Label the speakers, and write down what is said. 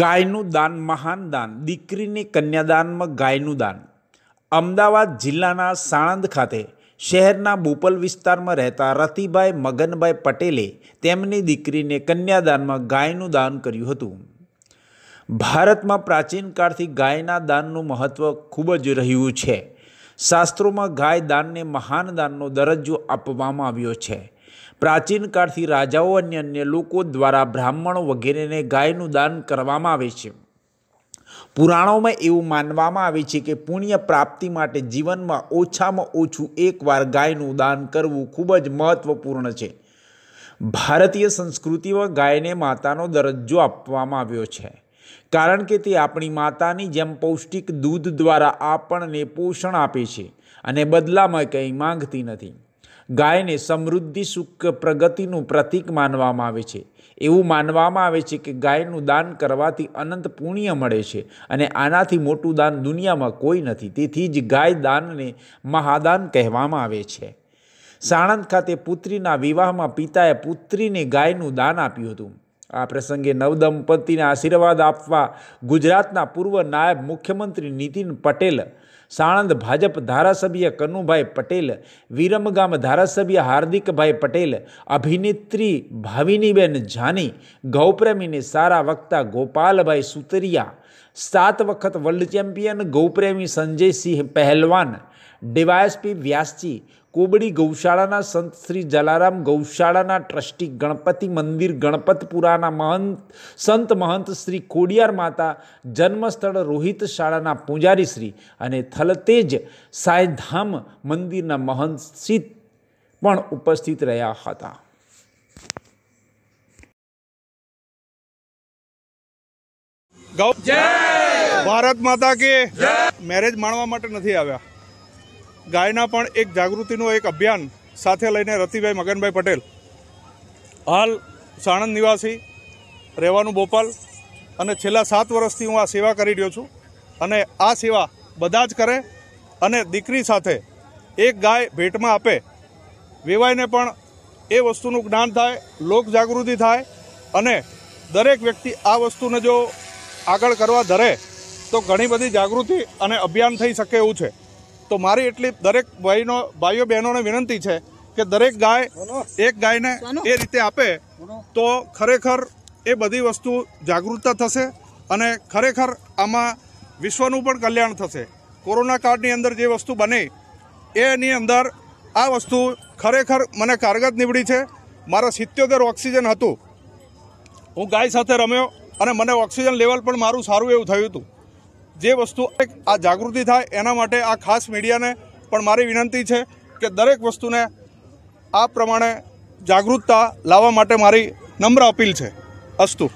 Speaker 1: ગાયનું દાન મહાન દાન દીકરીની કન્યાદાનમાં ગાયનું દાન અમદાવાદ જિલ્લાના સાણંદ ખાતે શહેરના બોપલ વિસ્તારમાં રહેતા રતિભાઈ મગનભાઈ પટેલે તેમની દીકરીને કન્યાદાનમાં ગાયનું દાન કર્યું હતું ભારતમાં પ્રાચીન કાળથી ગાયના દાનનું મહત્ત્વ ખૂબ જ રહ્યું છે શાસ્ત્રોમાં ગાય દાનને મહાન દાનનો દરજ્જો આપવામાં આવ્યો છે પ્રાચીન કાળથી રાજાઓ અને અન્ય લોકો દ્વારા બ્રાહ્મણો વગેરેને ગાયનું દાન કરવામાં આવે છે પુરાણોમાં એવું માનવામાં આવે છે કે પુણ્ય પ્રાપ્તિ માટે જીવનમાં ઓછામાં ઓછું એકવાર ગાયનું દાન કરવું ખૂબ જ મહત્વપૂર્ણ છે ભારતીય સંસ્કૃતિમાં ગાયને માતાનો દરજ્જો આપવામાં આવ્યો છે કારણ કે તે આપણી માતાની જેમ પૌષ્ટિક દૂધ દ્વારા આપણને પોષણ આપે છે અને બદલામાં કંઈ માંગતી નથી ગાયને સમૃદ્ધિ સુખ પ્રગતિનું પ્રતીક માનવામાં આવે છે એવું માનવામાં આવે છે કે ગાયનું દાન કરવાથી અનંત પુણ્ય મળે છે અને આનાથી મોટું દાન દુનિયામાં કોઈ નથી તેથી જ ગાય દાનને મહાદાન કહેવામાં આવે છે સાણંદ ખાતે પુત્રીના વિવાહમાં પિતાએ પુત્રીને ગાયનું દાન આપ્યું હતું આ પ્રસંગે નવદંપતિને આશીર્વાદ આપવા ગુજરાતના પૂર્વ નાયબ મુખ્યમંત્રી નીતિન પટેલ સાણંદ ભાજપ ધારાસભ્ય કનુભાઈ પટેલ વિરમગામ ધારાસભ્ય હાર્દિકભાઈ પટેલ અભિનેત્રી ભાવિનીબેન જાની ગૌપ્રેમીને સારા વક્તા ગોપાલભાઈ સુતરિયા સાત વખત વર્લ્ડ ચેમ્પિયન ગૌપ્રેમી સંજયસિંહ પહેલવાન ડીવાયસપી વ્યાસજી કોબડી ગૌશાળાના સંત શ્રી જલારામ ગૌશાળાના ટ્રસ્ટી ગણપતિ મંદિર ગણપતપુરાના મહંત સંત મહંત શ્રી કોડિયાર માતા જન્મસ્થળ રોહિત શાળાના પૂજારી શ્રી અને થલતેજ સાયધામ મંદિરના મહંત શ્રી પણ ઉપસ્થિત રહ્યા હતા
Speaker 2: ભારત માતા કે મેરેજ માણવા માટે નથી આવ્યા ગાયના પણ એક જાગૃતિનું એક અભિયાન સાથે લઈને રતિભાઈ મગનભાઈ પટેલ હાલ સાણંદ નિવાસી રહેવાનું બોપાલ અને છેલ્લા સાત વર્ષથી હું આ સેવા કરી રહ્યો છું અને આ સેવા બધા જ કરે અને દીકરી સાથે એક ગાય ભેટમાં આપે વેવાઈને પણ એ વસ્તુનું જ્ઞાન થાય લોક જાગૃતિ થાય અને દરેક વ્યક્તિ આ વસ્તુને જો આગળ કરવા ધરે તો ઘણી બધી જાગૃતિ અને અભિયાન થઈ શકે એવું છે તો મારી એટલી દરેક ભાઈનો ભાઈઓ બહેનોને વિનંતી છે કે દરેક ગાય એક ગાયને એ રીતે આપે તો ખરેખર એ બધી વસ્તુ જાગૃતતા થશે અને ખરેખર આમાં વિશ્વનું પણ કલ્યાણ થશે કોરોના કાળની અંદર જે વસ્તુ બની એની અંદર આ વસ્તુ ખરેખર મને કારગત નીવડી છે મારા સિત્યોતેર ઓક્સિજન હતું હું ગાય સાથે રમ્યો અને મને ઓક્સિજન લેવલ પણ મારું સારું એવું થયું હતું જે વસ્તુ આ જાગૃતિ થાય એના માટે આ ખાસ મીડિયાને પણ મારી વિનંતી છે કે દરેક વસ્તુને આ પ્રમાણે જાગૃતતા લાવવા માટે મારી નમ્ર અપીલ છે અસ્તુ